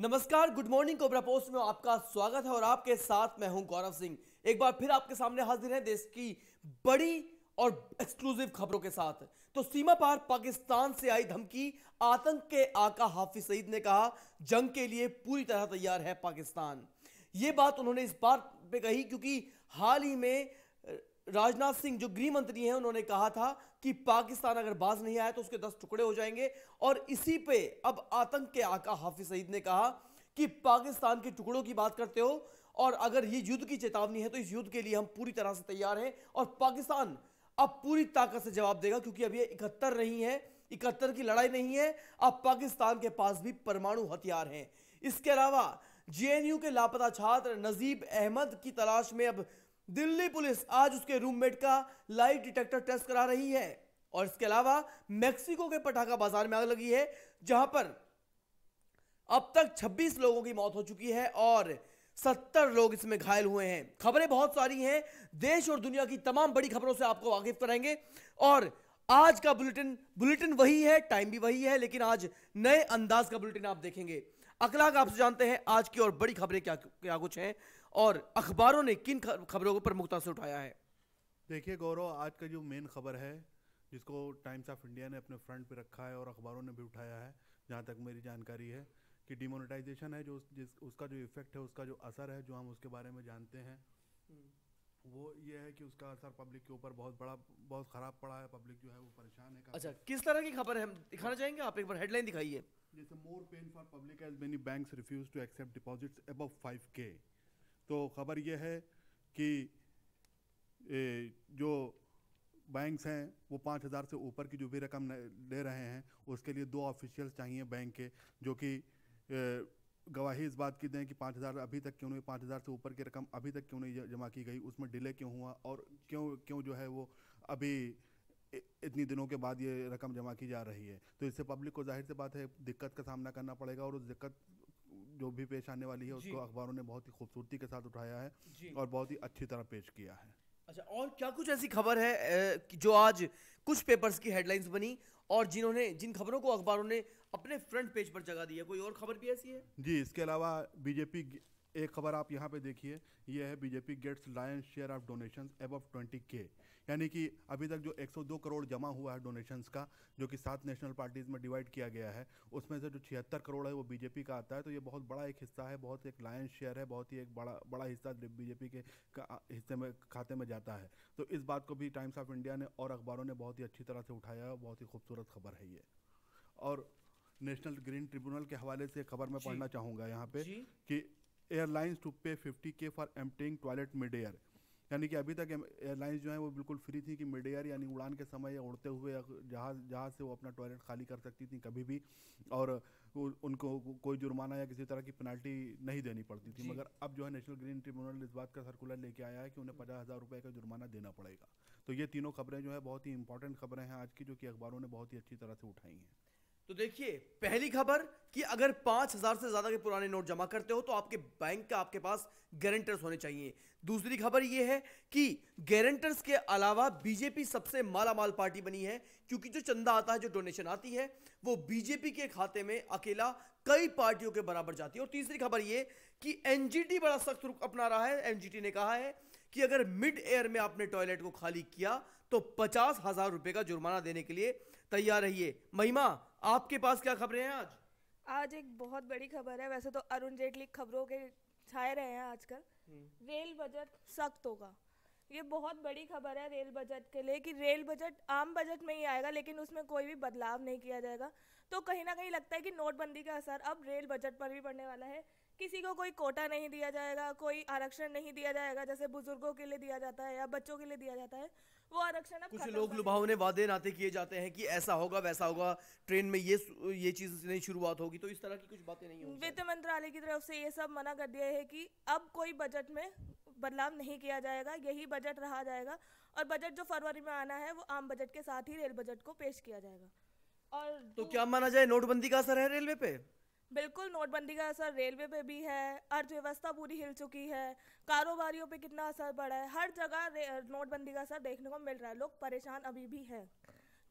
नमस्कार good morning cobra post में आपका स्वागत है और आपके साथ मैं हूं गौरव सिंह एक बार फिर आपके सामने हाजिर है देश की बड़ी और एक्सक्लूसिव खबरों के साथ तो सीमा पार पाकिस्तान से आई धमकी आतंक के आका हाफिज सईद ने कहा जंग के लिए पूरी तरह तैयार है पाकिस्तान ये बात उन्होंने इस बात पे कही क्योंकि हाल ही में राजनाथ सिंह जो गृह मंत्री हैं उन्होंने कहा था कि पाकिस्तान अगर बाज नहीं आया तो उसके दस टुकड़े हो जाएंगे और इसी पे अब आतंक के आका हाफिज सईद ने कहा कि पाकिस्तान के टुकड़ों की बात करते हो और अगर ये युद्ध की चेतावनी है तो इस युद्ध के लिए हम पूरी तरह से तैयार हैं और पाकिस्तान अब पूरी ताकत से जवाब देगा क्योंकि अब ये इकहत्तर नहीं है इकहत्तर की लड़ाई नहीं है अब पाकिस्तान के पास भी परमाणु हथियार हैं इसके अलावा जेएनयू के लापता छात्र नजीब अहमद की तलाश में अब दिल्ली पुलिस आज उसके रूममेट का लाइट डिटेक्टर टेस्ट करा रही है और इसके अलावा मेक्सिको के पटाखा बाजार में आग लगी है जहां पर अब तक 26 लोगों की मौत हो चुकी है और 70 लोग इसमें घायल हुए हैं खबरें बहुत सारी हैं देश और दुनिया की तमाम बड़ी खबरों से आपको वाकिफ कराएंगे और आज का बुलेटिन बुलेटिन वही है टाइम भी वही है लेकिन आज नए अंदाज का बुलेटिन आप देखेंगे अगला आपसे जानते हैं आज की और बड़ी खबरें क्या क्या कुछ हैं और अखबारों ने किन खबरों पर प्रमुखता से उठाया है देखिए गौरव आज का जो मेन खबर है जिसको टाइम्स ऑफ इंडिया ने अपने फ्रंट पे रखा है और अखबारों ने भी उठाया है जहाँ तक मेरी जानकारी है कि डिमोनेटाइजेशन है जो जिस उसका जो इफेक्ट है उसका जो असर है जो हम उसके बारे में जानते हैं हम्म। वो ये है कि उसका असर पब्लिक के ऊपर बहुत बड़ा बहुत खराब पड़ा है पब्लिक जो है वो परेशान है अच्छा किस तरह की खबर है हम दिखाना हाँ। चाहेंगे आप एक बार हेडलाइन दिखाइए जैसे more pain for public as many banks refuse to accept deposits above के तो खबर यह है कि जो बैंक्स हैं वो पाँच हज़ार से ऊपर की जो भी रकम ले रहे हैं उसके लिए दो ऑफिशियल्स चाहिए बैंक के जो कि गवाही इस बात की दें कि पाँच हज़ार अभी तक क्यों नहीं पाँच हज़ार से ऊपर की रकम अभी तक क्यों नहीं जमा की गई उसमें डिले क्यों हुआ और क्यों क्यों जो है वो अभी इतनी दिनों के बाद ये रकम जमा की जा रही है तो इससे पब्लिक को जाहिर सी बात है दिक्कत का सामना करना पड़ेगा और उस दिक्कत जो भी पेश आने वाली है उसको अखबारों ने बहुत ही खूबसूरती के साथ उठाया है और बहुत ही अच्छी तरह पेश किया है अच्छा और क्या कुछ ऐसी खबर है जो आज कुछ पेपर्स की हेडलाइंस बनी और जिन्होंने जिन खबरों को अखबारों ने अपने फ्रंट पेज पर जगह दी है कोई और खबर भी ऐसी है जी इसके अलावा बीजेपी एक खबर आप यहाँ पे देखिए यह है BJP gets lion's share of donation above twenty K यानी कि अभी तक जो 102 करोड़ जमा हुआ है डोनेशंस का जो कि सात नेशनल पार्टीज़ में डिवाइड किया गया है उसमें से जो छिहत्तर करोड़ है वो बीजेपी का आता है तो ये बहुत बड़ा एक हिस्सा है बहुत एक लायंस शेयर है बहुत ही एक बड़ा बड़ा हिस्सा बीजेपी के हिस्से में खाते में जाता है तो इस बात को भी टाइम्स ऑफ इंडिया ने और अखबारों ने बहुत ही अच्छी तरह से उठाया है बहुत ही खूबसूरत खबर है ये और नेशनल ग्रीन ट्रिब्यूनल के हवाले से खबर मैं पढ़ना चाहूँगा यहाँ पे कि airlines to pay fifty K for emptying toilet mid air यानी कि अभी तक एयरलाइंस जो है वो बिल्कुल फ्री थी कि मिड एयर यानी उड़ान के समय उड़ते हुए जहाज जहाज से वो अपना टॉयलेट खाली कर सकती थी कभी भी और उनको कोई जुर्माना या किसी तरह की पेनल्टी नहीं देनी पड़ती थी मगर अब जो है नेशनल ग्रीन ट्रिब्यूनल इस बात का सर्कुलर लेके आया है कि उन्हें पचास हज़ार रुपये का जुर्माना देना पड़ेगा तो ये तीनों खबरें जो है बहुत ही इंपॉर्टेंट खबरें हैं आज की जो कि अखबारों ने बहुत ही अच्छी तरह से उठाई हैं तो देखिए पहली खबर कि अगर पांच हज़ार से ज़्यादा के पुराने नोट जमा करते हो तो आपके बैंक का आपके पास गारंटर्स होने चाहिए दूसरी खबर यह है कि गारंटर्स के अलावा बीजेपी सबसे माला माल पार्टी बनी है क्योंकि जो चंदा आता है जो डोनेशन आती है वो बीजेपी के खाते में अकेला कई पार्टियों के बराबर जाती है और तीसरी खबर यह कि एनजीटी बड़ा सख्त रुख अपना रहा है एनजीटी ने कहा है कि अगर मिड एयर में आपने टॉयलेट को खाली किया तो पचास हज़ार रुपए का जुर्माना देने के लिए तैयार रहिए महिमा आपके पास क्या खबरें हैं आज आज एक बहुत बड़ी खबर है वैसे तो अरुण जेटली खबरों के छाए रहे हैं आजकल हम्म। रेल बजट सख्त होगा ये बहुत बड़ी खबर है रेल बजट के लिए कि रेल बजट आम बजट में ही आएगा लेकिन उसमें कोई भी बदलाव नहीं किया जाएगा तो कहीं ना कहीं लगता है कि नोटबंदी का असर अब रेल बजट पर भी पड़ने वाला है किसी को कोई कोटा नहीं दिया जाएगा कोई आरक्षण नहीं दिया जाएगा जैसे बुजुर्गों के लिए दिया जाता है या बच्चों के लिए दिया जाता है वो आरक्षण कुछ लोग लुभावने वादे नाते किए जाते हैं कि ऐसा होगा वैसा होगा ट्रेन में ये ये चीज नहीं शुरुआत होगी तो इस तरह की कुछ बातें नहीं होंगी वित्त मंत्रालय की तरफ से ये सब मना कर दिया है कि अब कोई बजट में बदलाव नहीं किया जाएगा यही बजट रहा जाएगा और बजट जो फरवरी में आना है वो आम बजट के साथ ही रेल बजट को पेश किया जाएगा और तो क्या माना जाए नोटबंदी का असर है रेलवे पे बिल्कुल नोटबंदी का असर रेलवे पे भी है अर्थव्यवस्था पूरी हिल चुकी है कारोबारियों पे कितना असर पड़ा है हर जगह नोटबंदी का असर देखने को मिल रहा है लोग परेशान अभी भी हैं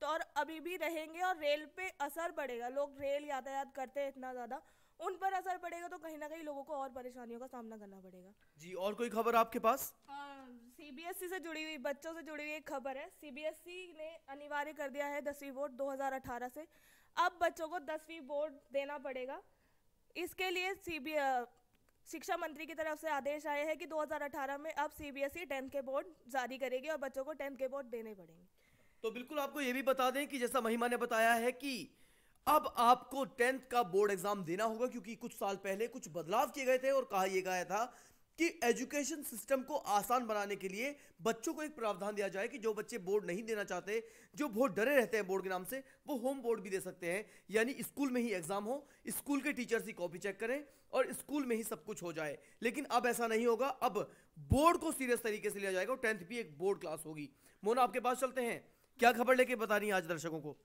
तो और अभी भी रहेंगे और रेल पे असर पड़ेगा लोग रेल यातायात करते हैं इतना ज़्यादा उन पर असर पड़ेगा तो कहीं ना कहीं लोगों को और परेशानियों का सामना करना पड़ेगा जी और कोई खबर आपके पास सीबीएसई e से जुड़ी हुई बच्चों से जुड़ी हुई एक खबर है सीबीएसई e ने अनिवार्य कर दिया है दसवीं बोर्ड 2018 से अब बच्चों को दसवीं बोर्ड देना पड़ेगा इसके लिए सी बी शिक्षा मंत्री की तरफ से आदेश आए हैं कि 2018 में अब सी बी एस टेंथ के बोर्ड जारी करेगी और बच्चों को टेंथ के बोर्ड देने पड़ेंगे तो बिल्कुल आपको ये भी बता दें कि जैसा महिमा ने बताया है कि अब आपको टेंथ का बोर्ड एग्जाम देना होगा क्योंकि कुछ साल पहले कुछ बदलाव किए गए थे और कहा यह गया था कि एजुकेशन सिस्टम को आसान बनाने के लिए बच्चों को एक प्रावधान दिया जाए कि जो बच्चे बोर्ड नहीं देना चाहते जो बहुत डरे रहते हैं बोर्ड के नाम से वो होम बोर्ड भी दे सकते हैं यानी स्कूल में ही एग्जाम हो स्कूल के टीचर्स ही कॉपी चेक करें और स्कूल में ही सब कुछ हो जाए लेकिन अब ऐसा नहीं होगा अब बोर्ड को सीरियस तरीके से लिया जाएगा और टेंथ भी एक बोर्ड क्लास होगी मोना आपके पास चलते हैं क्या खबर लेके बता रही है आज दर्शकों को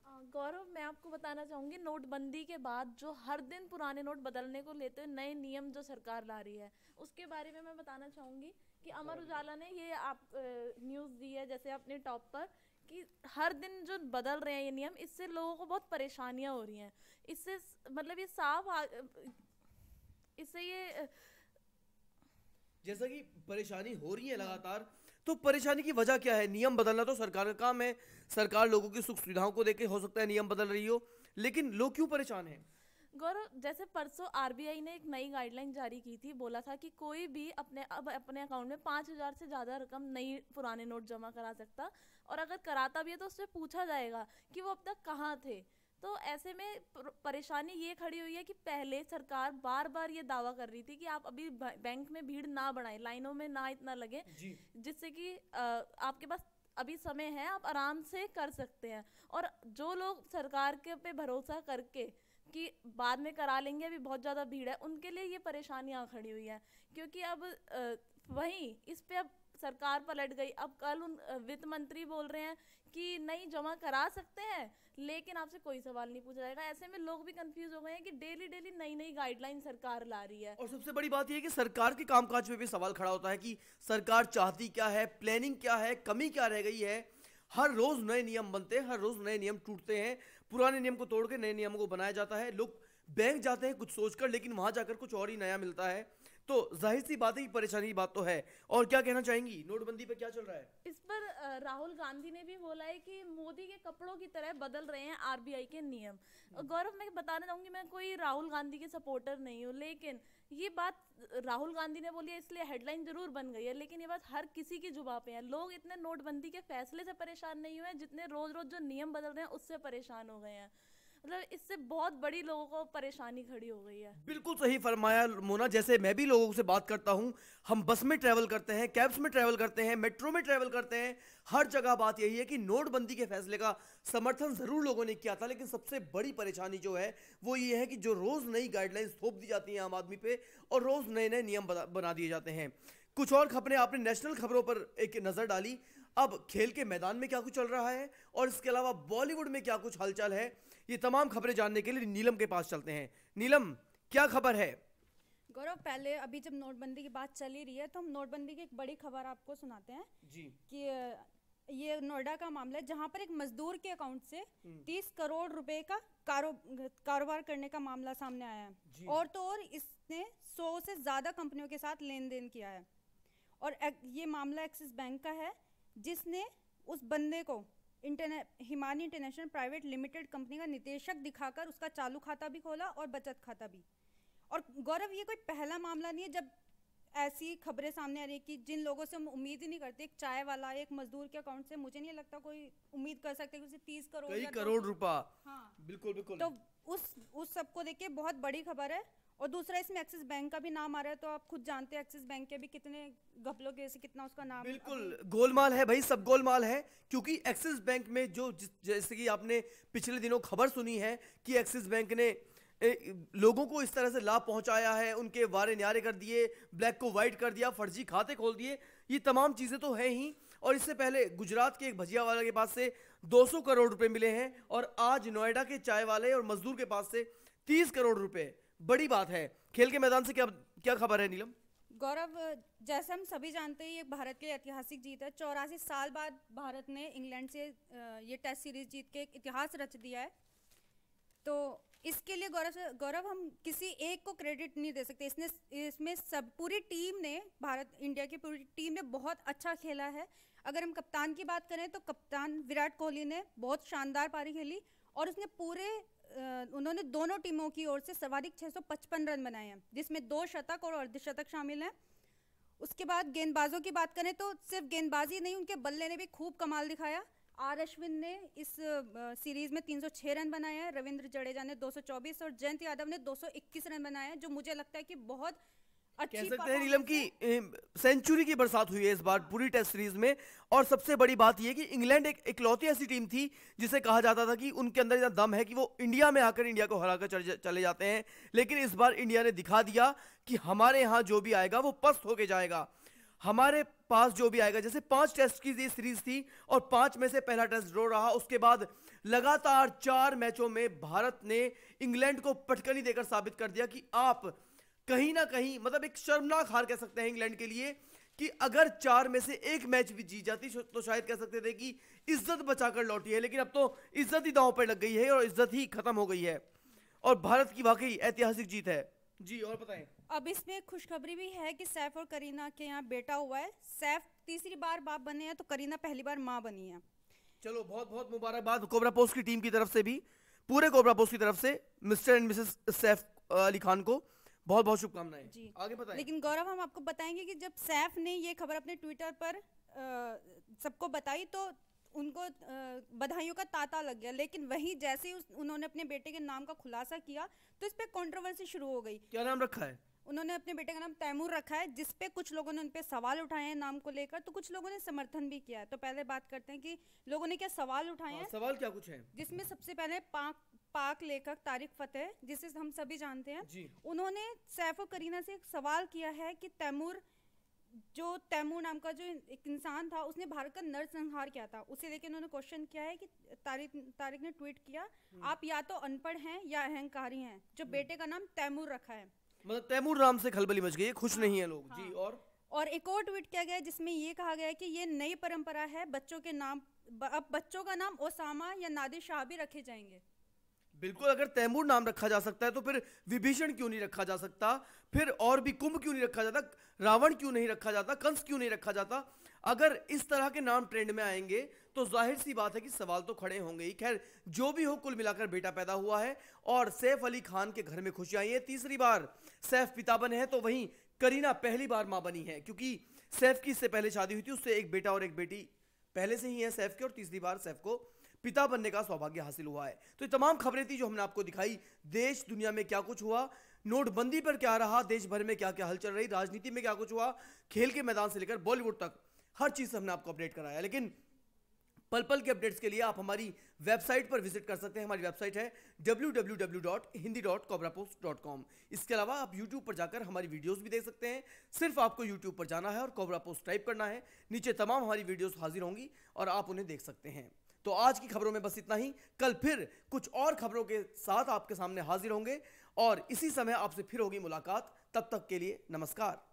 और मैं आपको बताना चाहूंगी नोटबंदी के बाद जो हर दिन पुराने नोट बदलने को लेते हुए नए नियम जो सरकार ला रही है उसके बारे में मैं बताना चाहूंगी कि अमर उजाला ने ये आप न्यूज़ दी है जैसे अपने टॉप पर कि हर दिन जो बदल रहे हैं ये नियम इससे लोगों को बहुत परेशानियां हो रही हैं इससे मतलब ये साफ इससे ये जैसा कि परेशानी हो रही है लगातार तो परेशानी की वजह क्या है नियम बदलना तो सरकार का काम है सरकार लोगों की सुख सुविधाओं को देखे हो सकता है नियम बदल रही हो लेकिन लोग क्यों परेशान हैं गौरव जैसे परसों आरबीआई ने एक नई गाइडलाइन जारी की थी बोला था कि कोई भी अपने अब अपने अकाउंट में पाँच हज़ार से ज़्यादा रकम नई पुराने नोट जमा करा सकता और अगर कराता भी है तो उससे पूछा जाएगा कि वो अब तक कहाँ थे तो ऐसे में परेशानी ये खड़ी हुई है कि पहले सरकार बार बार ये दावा कर रही थी कि आप अभी बैंक में भीड़ ना बढ़ाएं लाइनों में ना इतना लगे जिससे कि आपके पास अभी समय है आप आराम से कर सकते हैं और जो लोग सरकार के पे भरोसा करके कि बाद में करा लेंगे अभी बहुत ज़्यादा भीड़ है उनके लिए ये परेशानियाँ खड़ी हुई हैं क्योंकि अब वहीं इस पर अब सरकार पलट गई अब कल उन वित्त मंत्री बोल रहे हैं कि नहीं जमा करा सकते हैं लेकिन आपसे कोई सवाल नहीं पूछा जाएगा ऐसे में लोग भी कंफ्यूज हो गए हैं कि डेली डेली नई नई गाइडलाइन सरकार ला रही है और सबसे बड़ी बात यह कि सरकार के कामकाज में भी सवाल खड़ा होता है कि सरकार चाहती क्या है प्लानिंग क्या है कमी क्या रह गई है हर रोज नए नियम बनते हैं हर रोज नए नियम टूटते हैं पुराने नियम को तोड़ के नए नियमों को बनाया जाता है लोग बैंक जाते हैं कुछ सोचकर लेकिन वहां जाकर कुछ और ही नया मिलता है तो जाहिर सी बात ही परेशानी की बात तो है और क्या कहना चाहेंगी नोटबंदी पे क्या चल रहा है इस पर राहुल गांधी ने भी बोला है कि मोदी के कपड़ों की तरह बदल रहे हैं आरबीआई के नियम हम्म। गौरव मैं बताना चाहूंगी मैं कोई राहुल गांधी के सपोर्टर नहीं हूँ लेकिन ये बात राहुल गांधी ने बोली है इसलिए हेडलाइन जरूर बन गई है लेकिन ये बात हर किसी की जुबा पे है लोग इतने नोटबंदी के फैसले से परेशान नहीं हुए जितने रोज रोज जो नियम बदल रहे हैं उससे परेशान हो गए हैं मतलब इससे बहुत बड़ी लोगों को परेशानी खड़ी हो गई है बिल्कुल सही फरमाया मोना जैसे मैं भी लोगों से बात करता हूँ हम बस में ट्रैवल करते हैं कैब्स में ट्रेवल करते हैं मेट्रो में ट्रैवल करते हैं हर जगह बात यही है कि नोटबंदी के फैसले का समर्थन ज़रूर लोगों ने किया था लेकिन सबसे बड़ी परेशानी जो है वो ये है कि जो रोज़ नई गाइडलाइंस थोप दी जाती हैं आम आदमी पे और रोज़ नए नए नियम बना दिए जाते हैं कुछ और खबरें आपने नेशनल खबरों पर एक नज़र डाली अब खेल के मैदान में क्या कुछ चल रहा है और इसके अलावा बॉलीवुड में क्या कुछ हलचल है ये तमाम खबरें जानने के लिए नीलम के पास चलते हैं नीलम क्या खबर है गौरव पहले अभी जब नोटबंदी की बात चल ही रही है तो हम नोटबंदी की एक बड़ी खबर आपको सुनाते हैं जी कि ये नोएडा का मामला है जहां पर एक मजदूर के अकाउंट से 30 हम्म। करोड़ रुपए का कारोबार करने का मामला सामने आया है और तो और इसने 100 से ज़्यादा कंपनियों के साथ लेन देन किया है और ये मामला एक्सिस बैंक का है जिसने उस बंदे को इंटरने Himani international private limited company का निदेशक दिखाकर उसका चालू खाता भी खोला और बचत खाता भी और गौरव ये कोई पहला मामला नहीं है जब ऐसी खबरें सामने आ रही कि जिन लोगों से हम उम्मीद ही नहीं करते एक चाय वाला एक मजदूर के अकाउंट से मुझे नहीं लगता कोई उम्मीद कर सकते कि उसे तीस करोड़ करोड़ रुपया हाँ बिल्कुल बिल्कुल तो उस उस सबको देख के बहुत बड़ी खबर है और दूसरा इसमें एक्सिस बैंक का भी नाम आ रहा है तो आप खुद जानते हैं एक्सिस बैंक के भी कितने घपलों के से कितना उसका नाम बिल्कुल गोलमाल है भाई सब गोलमाल है क्योंकि एक्सिस बैंक में जो जैसे कि आपने पिछले दिनों खबर सुनी है कि एक्सिस बैंक ने ए, लोगों को इस तरह से लाभ पहुंचाया है उनके वारे न्यारे कर दिए ब्लैक को वाइट कर दिया फर्जी खाते खोल दिए ये तमाम चीज़ें तो हैं ही और इससे पहले गुजरात के एक भजिया वाले के पास से 200 करोड़ रुपए मिले हैं और आज नोएडा के चाय वाले और मजदूर के पास से 30 करोड़ रुपए बड़ी बात है खेल के मैदान से क्या क्या खबर है नीलम गौरव जैसे हम सभी जानते हैं ये भारत के लिए ऐतिहासिक जीत है चौरासी साल बाद भारत ने इंग्लैंड से ये टेस्ट सीरीज जीत के एक इतिहास रच दिया है तो इसके लिए गौरव गौरव हम किसी एक को क्रेडिट नहीं दे सकते इसने इसमें सब पूरी टीम ने भारत इंडिया की पूरी टीम ने बहुत अच्छा खेला है अगर हम कप्तान की बात करें तो कप्तान विराट कोहली ने बहुत शानदार पारी खेली और उसने पूरे उन्होंने दोनों टीमों की ओर से सर्वाधिक 655 रन बनाए हैं जिसमें दो शतक और अर्धशतक शामिल हैं उसके बाद गेंदबाजों की बात करें तो सिर्फ गेंदबाजी नहीं उनके बल्ले ने भी खूब कमाल दिखाया आर अश्विन ने इस सीरीज में 306 रन बनाया है रविंद्र जडेजा ने 224 और जयंत यादव ने 221 रन बनाया है जो मुझे लगता है कि बहुत कह सकते हैं नीलम की सेंचुरी की बरसात हुई है इस बार पूरी टेस्ट सीरीज में और सबसे बड़ी बात यह कि इंग्लैंड एक इकलौती ऐसी टीम थी जिसे कहा जाता था कि उनके अंदर इतना दम है कि वो इंडिया में आकर इंडिया को हराकर चले जाते हैं लेकिन इस बार इंडिया ने दिखा दिया कि हमारे यहाँ जो भी आएगा वो पस्त होके जाएगा हमारे पास जो भी आएगा जैसे पांच टेस्ट की सीरीज थी और पांच में से पहला टेस्ट ड्रॉ रहा उसके बाद लगातार चार मैचों में भारत ने इंग्लैंड को पटकनी देकर साबित कर दिया कि आप कहीं ना कहीं मतलब एक शर्मनाक हार कह सकते हैं इंग्लैंड के लिए कि अगर चार में से एक मैच भी जीत जाती तो शायद कह सकते थे कि इज्जत बचाकर लौटी है लेकिन अब तो इज्जत ही दांव पर लग गई है और इज्जत ही खत्म हो गई है और भारत की वाकई ऐतिहासिक जीत है जी और बताए अब इसमें खुशखबरी भी है कि सैफ और करीना के यहाँ बेटा हुआ है सैफ तीसरी बार बाप बने हैं तो करीना पहली बार माँ बनी है चलो बहुत बहुत मुबारकबाद कोबरा पोस्ट की टीम की तरफ से भी पूरे कोबरा पोस्ट की तरफ से Mr and Mrs Saif Ali Khan को बहुत बहुत शुभकामनाएं जी आगे बताएं लेकिन गौरव हम आपको बताएंगे कि जब सैफ ने ये खबर अपने ट्विटर पर सबको बताई तो उनको बधाइयों का तांता लग गया लेकिन वही जैसे ही उन्होंने अपने बेटे के नाम का खुलासा किया तो इस पर कंट्रोवर्सी शुरू हो गई क्या नाम रखा है उन्होंने अपने बेटे का नाम तैमूर रखा है जिस पे कुछ लोगों ने उन पे सवाल उठाए हैं नाम को लेकर तो कुछ लोगों ने समर्थन भी किया है तो पहले बात करते हैं कि लोगों ने क्या सवाल उठाए हाँ, हैं सवाल क्या कुछ है जिसमें सबसे पहले पाक पाक लेखक तारिक फतेह जिसे हम सभी जानते हैं उन्होंने सैफो करीना से एक सवाल किया है कि तैमूर जो तैमूर नाम का जो एक इंसान था उसने भारत का नरसंहार किया था उसे लेकर उन्होंने क्वेश्चन किया है कि तारिक तारिक ने ट्वीट किया हम्म। आप या तो अनपढ़ हैं या अहंकारी हैं जो हम्म। बेटे का नाम तैमूर रखा है मतलब तैमूर राम से खलबली मच गई है खुश नहीं है लोग हाँ। जी और और एक और ट्वीट किया गया जिसमें ये कहा गया कि ये नई परंपरा है बच्चों के नाम अब बच्चों का नाम ओसामा या नादिर शाह भी रखे जाएंगे बिल्कुल अगर तैमूर नाम रखा जा सकता है तो फिर विभीषण क्यों नहीं रखा जा सकता फिर और भी कुंभ क्यों नहीं रखा जाता रावण क्यों नहीं रखा जाता कंस क्यों नहीं रखा जाता अगर इस तरह के नाम ट्रेंड में आएंगे तो जाहिर सी बात है कि सवाल तो खड़े होंगे ही खैर जो भी हो कुल मिलाकर बेटा पैदा हुआ है और सैफ अली खान के घर में खुशी आई है तीसरी बार सैफ पिता बने हैं तो वहीं करीना पहली बार मां बनी है क्योंकि सैफ की इससे पहले शादी हुई थी उससे एक बेटा और एक बेटी पहले से ही है सैफ के और तीसरी बार सैफ को पिता बनने का सौभाग्य हासिल हुआ है तो ये तमाम खबरें थी जो हमने आपको दिखाई देश दुनिया में क्या कुछ हुआ नोटबंदी पर क्या रहा देश भर में क्या क्या हल चल रही राजनीति में क्या कुछ हुआ खेल के मैदान से लेकर बॉलीवुड तक हर चीज़ हमने आपको अपडेट कराया लेकिन पल पल के अपडेट्स के लिए आप हमारी वेबसाइट पर विजिट कर सकते हैं हमारी वेबसाइट है डब्ल्यू इसके अलावा आप यूट्यूब पर जाकर हमारी वीडियोस भी देख सकते हैं सिर्फ आपको यूट्यूब पर जाना है और कोबरा पोस्ट टाइप करना है नीचे तमाम हमारी वीडियोस हाजिर होंगी और आप उन्हें देख सकते हैं तो आज की खबरों में बस इतना ही कल फिर कुछ और खबरों के साथ आपके सामने हाजिर होंगे और इसी समय आपसे फिर होगी मुलाकात तब तक के लिए नमस्कार